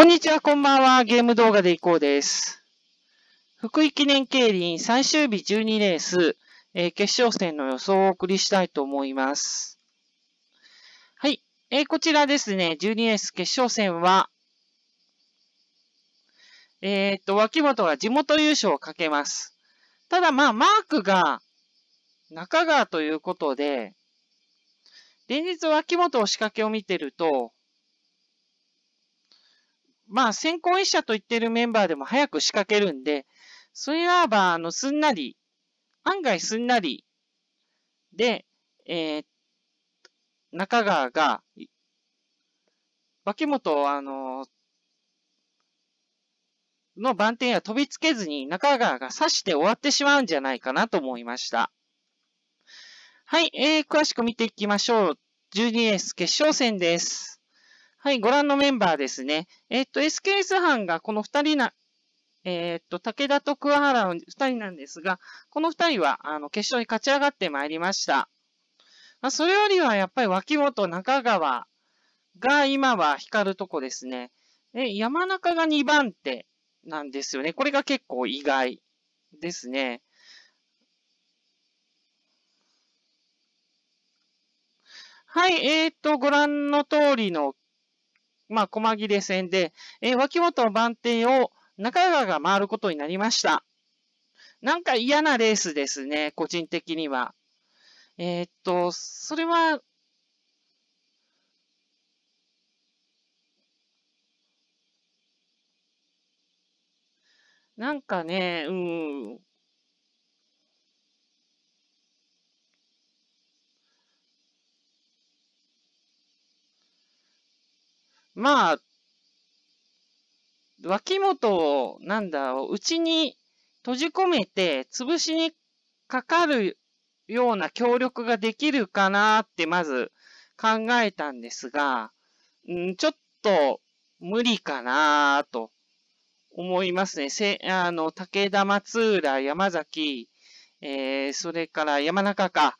こんにちは、こんばんは。ゲーム動画でいこうです。福井記念競輪最終日12レース、えー、決勝戦の予想をお送りしたいと思います。はい。えー、こちらですね、12レース決勝戦は、えー、っと、脇本が地元優勝をかけます。ただ、まあ、マークが中川ということで、連日脇本を仕掛けを見てると、まあ、先行一社と言ってるメンバーでも早く仕掛けるんで、それならば、あの、すんなり、案外すんなり、で、えー、中川が、脇本を、あの、の番点や飛びつけずに中川が刺して終わってしまうんじゃないかなと思いました。はい、えー、詳しく見ていきましょう。12S 決勝戦です。はい、ご覧のメンバーですね。えっと、SKS 班がこの2人な、えっと、武田と桑原の2人なんですが、この2人は、あの、決勝に勝ち上がってまいりました。まあ、それよりはやっぱり脇本、中川が今は光るとこですね。で、山中が2番手なんですよね。これが結構意外ですね。はい、えっ、ー、と、ご覧の通りのまあ、細切れ戦で、えー、脇本の番手を中川が回ることになりました。なんか嫌なレースですね、個人的には。えー、っと、それは、なんかね、うん、まあ、脇本を、なんだろう、内に閉じ込めて、潰しにかかるような協力ができるかなって、まず考えたんですが、んちょっと無理かなと思いますね。せ、あの、武田松浦、山崎、えー、それから山中か、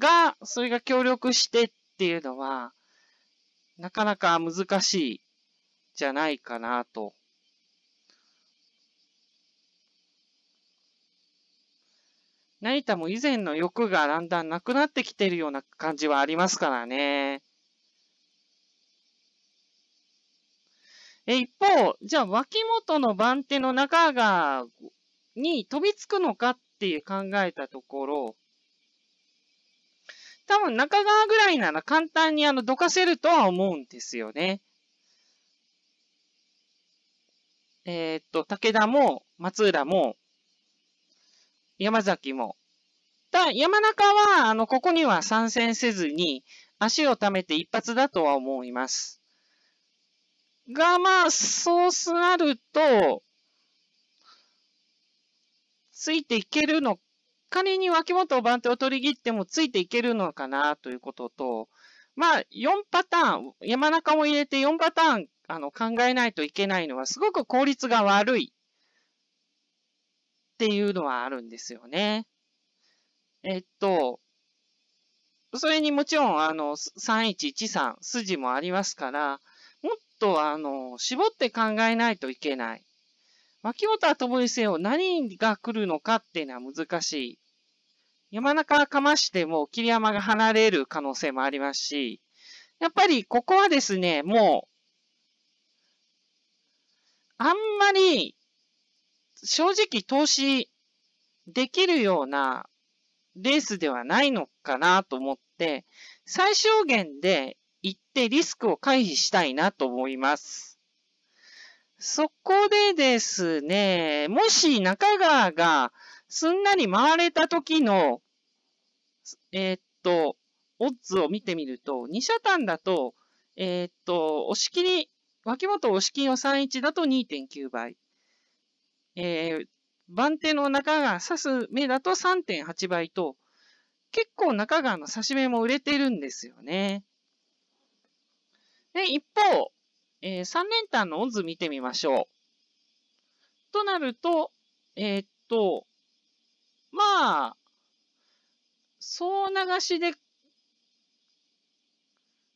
が、それが協力してっていうのは、なかなか難しいじゃないかなと。成田も以前の欲がだんだんなくなってきてるような感じはありますからね。え、一方、じゃあ脇元の番手の中が、に飛びつくのかっていう考えたところ、多分中川ぐらいなら簡単にあの、どかせるとは思うんですよね。えー、っと、武田も、松浦も、山崎も。だ山中は、あの、ここには参戦せずに、足を溜めて一発だとは思います。が、まあ、そうすなると、ついていけるの仮に脇本を番手を取り切ってもついていけるのかなということと、まあ、4パターン、山中も入れて4パターンあの考えないといけないのは、すごく効率が悪いっていうのはあるんですよね。えっと、それにもちろん、あの、3113筋もありますから、もっと、あの、絞って考えないといけない。脇本はともにせよ、何が来るのかっていうのは難しい。山中かましても霧山が離れる可能性もありますし、やっぱりここはですね、もう、あんまり正直投資できるようなレースではないのかなと思って、最小限で行ってリスクを回避したいなと思います。そこでですね、もし中川がすんなり回れた時の、えー、っと、オッズを見てみると、二車単だと、えー、っと、押し切り、脇本押し切りの31だと2.9倍。えー、番手の中川刺す目だと3.8倍と、結構中川の刺し目も売れてるんですよね。で、一方、えー、三連単のオッズ見てみましょう。となると、えー、っと、まあ、総流しで、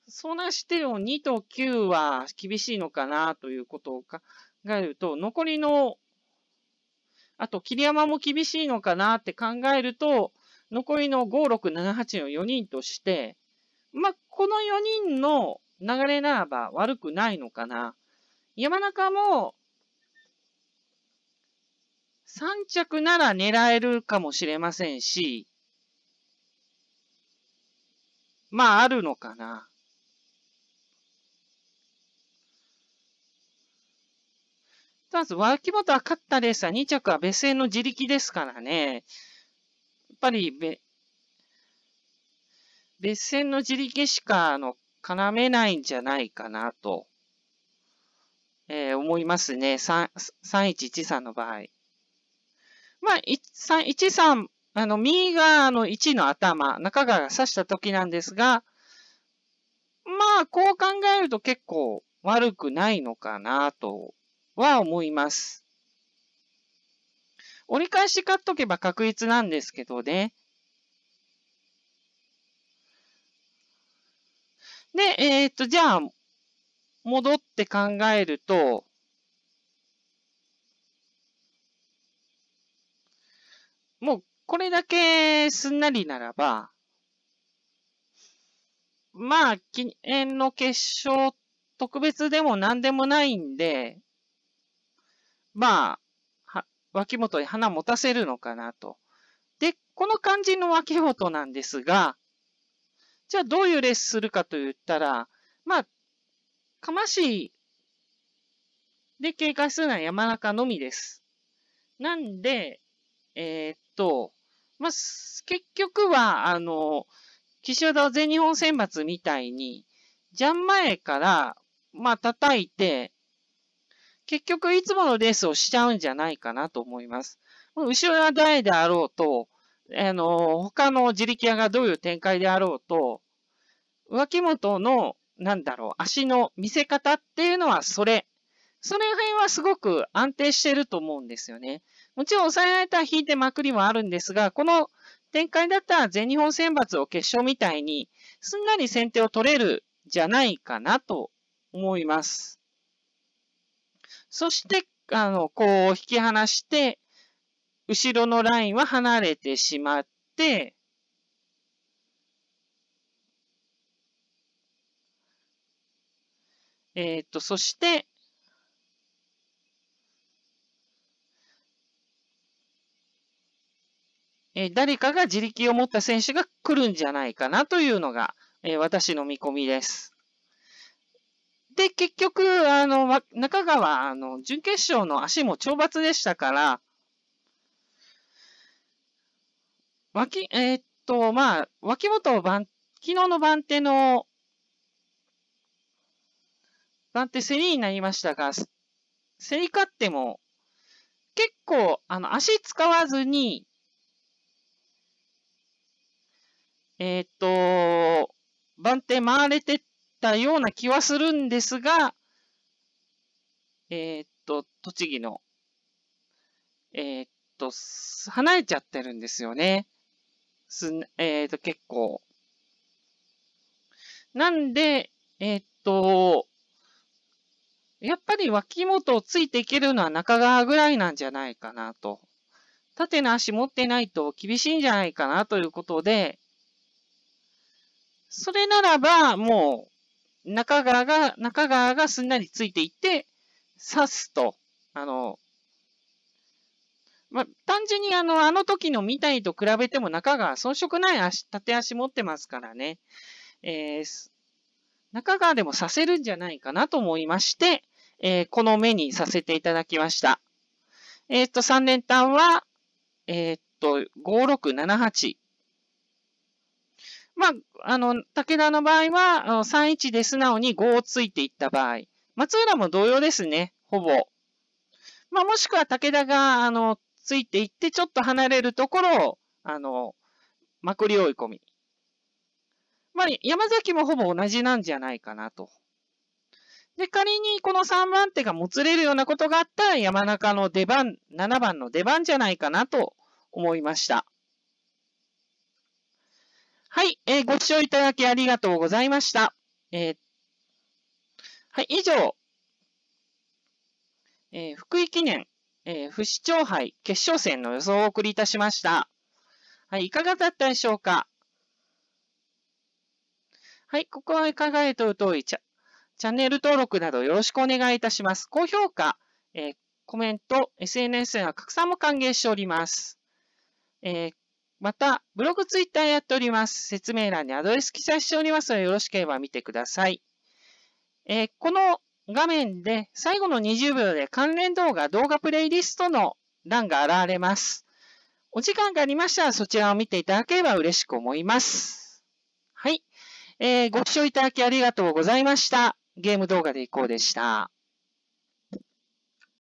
総流しての2と9は厳しいのかなということを考えると、残りの、あと桐山も厳しいのかなって考えると、残りの5、6、7、8の4人として、まあ、この4人の流れならば悪くないのかな。山中も3着なら狙えるかもしれませんし、まあ、あるのかな。まず、脇本は勝ったレースは2着は別戦の自力ですからね。やっぱりべ、別線の自力しか、あの、絡めないんじゃないかなと、えー、思いますね。3、3113の場合。まあ、1、3、あの、右側の1の頭、中川が刺した時なんですが、まあ、こう考えると結構悪くないのかなとは思います。折り返し買っとけば確率なんですけどね。で、えー、っと、じゃあ、戻って考えると、もうこれだけすんなりならば、まあ、記念の決勝特別でも何でもないんで、まあ、脇元に花持たせるのかなと。で、この感じの脇元なんですが、じゃあどういうレースするかと言ったら、まあ、かましで警戒するのは山中のみです。なんで、えー、っと、まあ、結局は、あの、岸和田全日本選抜みたいに、ジャン前から、まあ、叩いて、結局いつものレースをしちゃうんじゃないかなと思います。後ろが誰であろうと、あの、他の自力屋がどういう展開であろうと、脇本の、なんだろう、足の見せ方っていうのはそれ。その辺はすごく安定してると思うんですよね。もちろん抑えられた引いてまくりもあるんですが、この展開だったら全日本選抜を決勝みたいに、すんなり先手を取れるじゃないかなと思います。そして、あの、こう引き離して、後ろのラインは離れてしまって、えー、っと、そして、誰かが自力を持った選手が来るんじゃないかなというのが、え私の見込みです。で、結局、あの、中川、あの、準決勝の足も懲罰でしたから、脇、えー、っと、まあ、脇本番、昨日の番手の、番手競りになりましたが、競り勝っても、結構、あの、足使わずに、えっ、ー、と、番手回れてたような気はするんですが、えっ、ー、と、栃木の、えっ、ー、と、離れちゃってるんですよね。すえっ、と、結構。なんで、えっ、と、やっぱり脇元をついていけるのは中川ぐらいなんじゃないかなと。縦の足持ってないと厳しいんじゃないかなということで、それならば、もう、中川が、中川がすんなりついていって、刺すと。あの、まあ、単純にあの、あの時の見たいと比べても中川遜色ない足、縦足持ってますからね。えー、中川でもさせるんじゃないかなと思いまして、えー、この目にさせていただきました。えー、っと、3連単は、えー、っと、5678。まあ、あの、武田の場合は、31で素直に5をついていった場合。松浦も同様ですね、ほぼ。まあ、もしくは武田が、あの、ついていって、ちょっと離れるところを、あの、まくり追い込み。まあ、山崎もほぼ同じなんじゃないかなと。で、仮にこの3番手がもつれるようなことがあったら、山中の出番、7番の出番じゃないかなと思いました。はい、えー、ご視聴いただきありがとうございました。えー、はい、以上、えー、福井記念、えー、不死鳥杯決勝戦の予想をお送りいたしました。はい、いかがだったでしょうかはい、ここはいかがへと遠とチャチャンネル登録などよろしくお願いいたします。高評価、えー、コメント、SNS への拡散も歓迎しております。えーまた、ブログ、ツイッターやっております。説明欄にアドレス記載しておりますので、よろしければ見てください。えー、この画面で最後の20秒で関連動画、動画プレイリストの欄が現れます。お時間がありましたらそちらを見ていただければ嬉しく思います。はい。えー、ご視聴いただきありがとうございました。ゲーム動画でいこうでした。